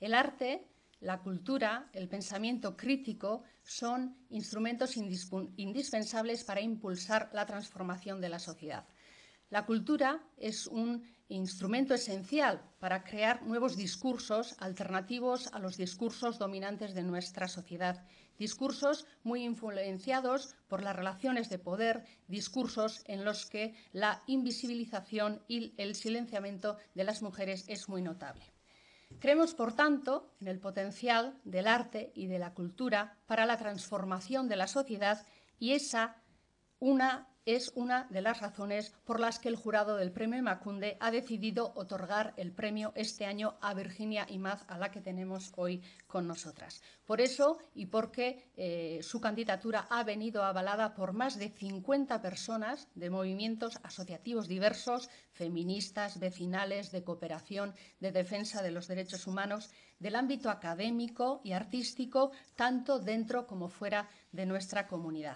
El arte, la cultura, el pensamiento crítico son instrumentos indispensables para impulsar la transformación de la sociedad. La cultura es un instrumento esencial para crear nuevos discursos alternativos a los discursos dominantes de nuestra sociedad, discursos muy influenciados por las relaciones de poder, discursos en los que la invisibilización y el silenciamiento de las mujeres es muy notable. Creemos, por tanto, en el potencial del arte y de la cultura para la transformación de la sociedad y esa una es una de las razones por las que el jurado del premio Macunde ha decidido otorgar el premio este año a Virginia Imaz, a la que tenemos hoy con nosotras. Por eso y porque eh, su candidatura ha venido avalada por más de 50 personas de movimientos asociativos diversos, feministas, vecinales, de cooperación, de defensa de los derechos humanos, del ámbito académico y artístico, tanto dentro como fuera de nuestra comunidad.